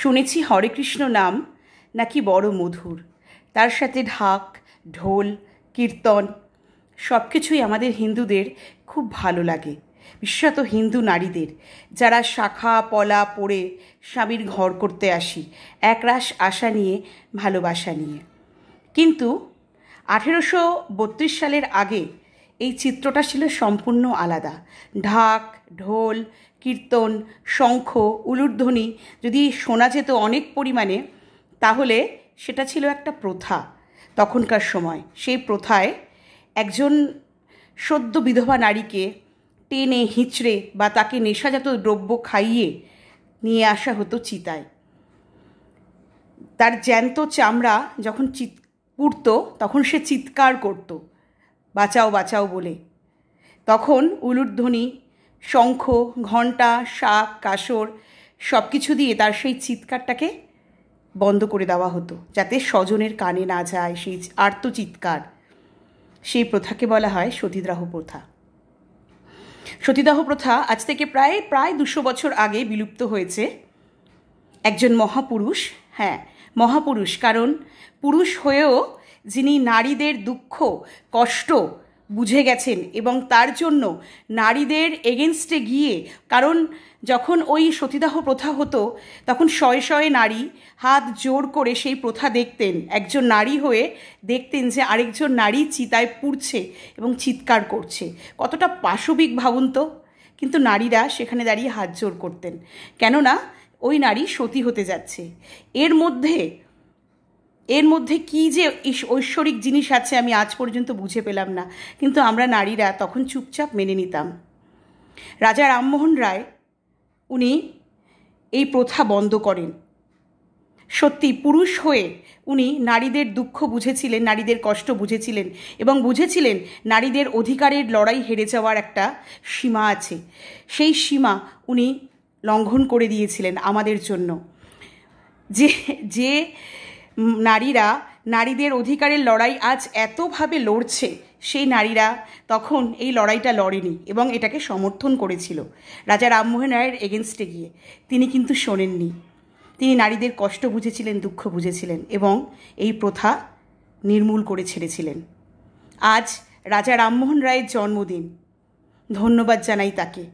শুনেছি হরেকৃষ্ণ নাম নাকি বড় মধুর তার সাথে ঢাক ঢোল কীর্তন সব কিছুই আমাদের হিন্দুদের খুব ভালো লাগে বিশেষত হিন্দু নারীদের যারা শাখা পলা পড়ে স্বামীর ঘর করতে আসি একরাশ আশা নিয়ে ভালোবাসা নিয়ে কিন্তু আঠেরোশো সালের আগে এই চিত্রটা ছিল সম্পূর্ণ আলাদা ঢাক ঢোল কীর্তন শঙ্খ উলুর্ধ্বনি যদি শোনা যেত অনেক পরিমাণে তাহলে সেটা ছিল একটা প্রথা তখনকার সময় সেই প্রথায় একজন সদ্য বিধবা নারীকে টেনে হিঁচড়ে বা তাকে নেশাজাত দ্রব্য খাইয়ে নিয়ে আসা হতো চিতায় তার জ্যান্ত চামড়া যখন চিত পুড়ত তখন সে চিৎকার করতো বাঁচাও বাঁচাও বলে তখন উলুরধ্বনি শঙ্খ ঘণ্টা শাক কাসর সব কিছু দিয়ে তার সেই চিৎকারটাকে বন্ধ করে দেওয়া হতো যাতে স্বজনের কানে না যায় সেই আর্তচিৎকার সেই প্রথাকে বলা হয় সতীদাহ প্রথা সতীদাহ প্রথা আজ থেকে প্রায় প্রায় দুশো বছর আগে বিলুপ্ত হয়েছে একজন মহাপুরুষ হ্যাঁ মহাপুরুষ কারণ পুরুষ হয়েও যিনি নারীদের দুঃখ কষ্ট বুঝে গেছেন এবং তার জন্য নারীদের এগেনস্টে গিয়ে কারণ যখন ওই সতীদাহ প্রথা হতো তখন শয়ে শয়ে নারী হাত জোর করে সেই প্রথা দেখতেন একজন নারী হয়ে দেখতেন যে আরেকজন নারী চিতায় পুড়ছে এবং চিৎকার করছে কতটা পাশবিক ভাবুন তো কিন্তু নারীরা সেখানে দাঁড়িয়ে হাত জোর করতেন কেননা ওই নারী সতী হতে যাচ্ছে এর মধ্যে এর মধ্যে কি যে ঐশ্বরিক জিনিস আছে আমি আজ পর্যন্ত বুঝে পেলাম না কিন্তু আমরা নারীরা তখন চুপচাপ মেনে নিতাম রাজা রামমোহন রায় উনি এই প্রথা বন্ধ করেন সত্যি পুরুষ হয়ে উনি নারীদের দুঃখ বুঝেছিলেন নারীদের কষ্ট বুঝেছিলেন এবং বুঝেছিলেন নারীদের অধিকারের লড়াই হেরে যাওয়ার একটা সীমা আছে সেই সীমা উনি লঙ্ঘন করে দিয়েছিলেন আমাদের জন্য যে যে নারীরা নারীদের অধিকারের লড়াই আজ এতভাবে লড়ছে সেই নারীরা তখন এই লড়াইটা লড়েনি এবং এটাকে সমর্থন করেছিল রাজা রামমোহন রায়ের এগেনস্টে গিয়ে তিনি কিন্তু শোনেননি তিনি নারীদের কষ্ট বুঝেছিলেন দুঃখ বুঝেছিলেন এবং এই প্রথা নির্মূল করে ছেড়েছিলেন আজ রাজা রামমোহন রায়ের জন্মদিন ধন্যবাদ জানাই তাকে